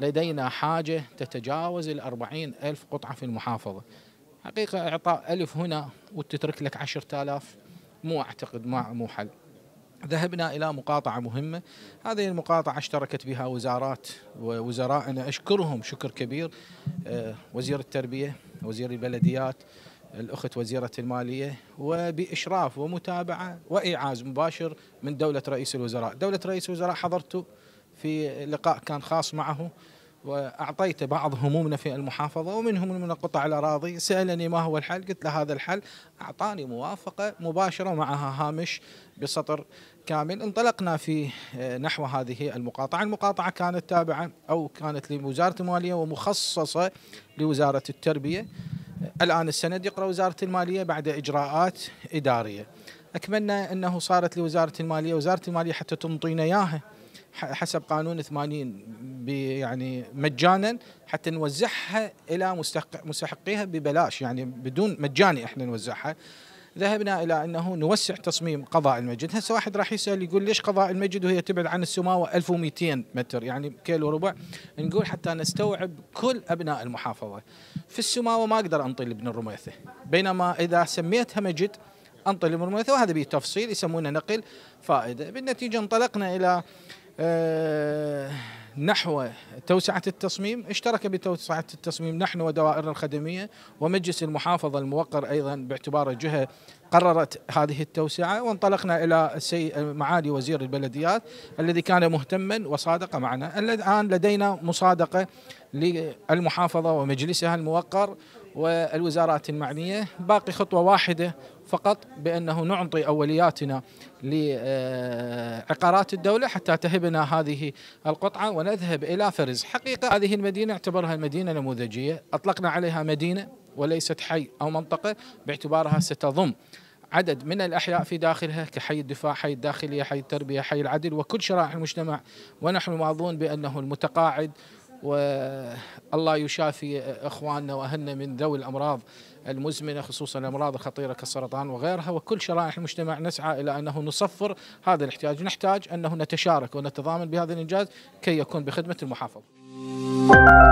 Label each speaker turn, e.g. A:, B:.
A: لدينا حاجة تتجاوز الأربعين ألف قطعة في المحافظة حقيقة إعطاء ألف هنا وتترك لك عشرة آلاف مو أعتقد ما مو حل ذهبنا إلى مقاطعة مهمة هذه المقاطعة اشتركت بها وزارات ووزرائنا أشكرهم شكر كبير آه، وزير التربية وزير البلديات الأخت وزيرة المالية وبإشراف ومتابعة وإيعاز مباشر من دولة رئيس الوزراء دولة رئيس الوزراء حضرته في لقاء كان خاص معه وأعطيت بعض همومنا في المحافظة ومنهم من قطع الأراضي سألني ما هو الحل قلت له هذا الحل أعطاني موافقة مباشرة معها هامش بسطر كامل انطلقنا في آه، نحو هذه المقاطعة المقاطعة كانت تابعة أو كانت لوزارة المالية ومخصصة لوزارة التربية الآن السند يقرأ وزارة المالية بعد إجراءات إدارية أكملنا أنه صارت لوزارة المالية وزارة المالية حتى تنطينا إياها حسب قانون 80 يعني مجانا حتى نوزعها الى مستحقيها ببلاش يعني بدون مجاني احنا نوزعها ذهبنا الى انه نوسع تصميم قضاء المجد، هسه واحد راح يسال يقول ليش قضاء المجد وهي تبعد عن السماوه 1200 متر يعني كيلو ربع، نقول حتى نستوعب كل ابناء المحافظه. في السماوه ما اقدر انطي لابن الرميثه، بينما اذا سميتها مجد انطي لابن الرميثه وهذا به تفصيل يسمونه نقل فائده، بالنتيجه انطلقنا الى آه، نحو توسعة التصميم اشترك بتوسعة التصميم نحن ودوائرنا الخدمية ومجلس المحافظة الموقر أيضا باعتباره جهة قررت هذه التوسعة وانطلقنا إلى السي... معالي وزير البلديات الذي كان مهتما وصادق معنا الآن لدينا مصادقة للمحافظة ومجلسها الموقر والوزارات المعنية باقي خطوة واحدة فقط بأنه نعطي أولياتنا لعقارات الدولة حتى تهبنا هذه القطعة ونذهب إلى فرز حقيقة هذه المدينة اعتبرها المدينة نموذجية أطلقنا عليها مدينة وليست حي أو منطقة باعتبارها ستضم عدد من الأحياء في داخلها كحي الدفاع حي الداخلية حي التربية حي العدل وكل شرائح المجتمع ونحن ماضون بأنه المتقاعد والله يشافي اخواننا واهلنا من ذوي الامراض المزمنه خصوصا الامراض الخطيره كالسرطان وغيرها وكل شرائح المجتمع نسعى الى انه نصفر هذا الاحتياج، نحتاج انه نتشارك ونتضامن بهذا الانجاز كي يكون بخدمه المحافظه.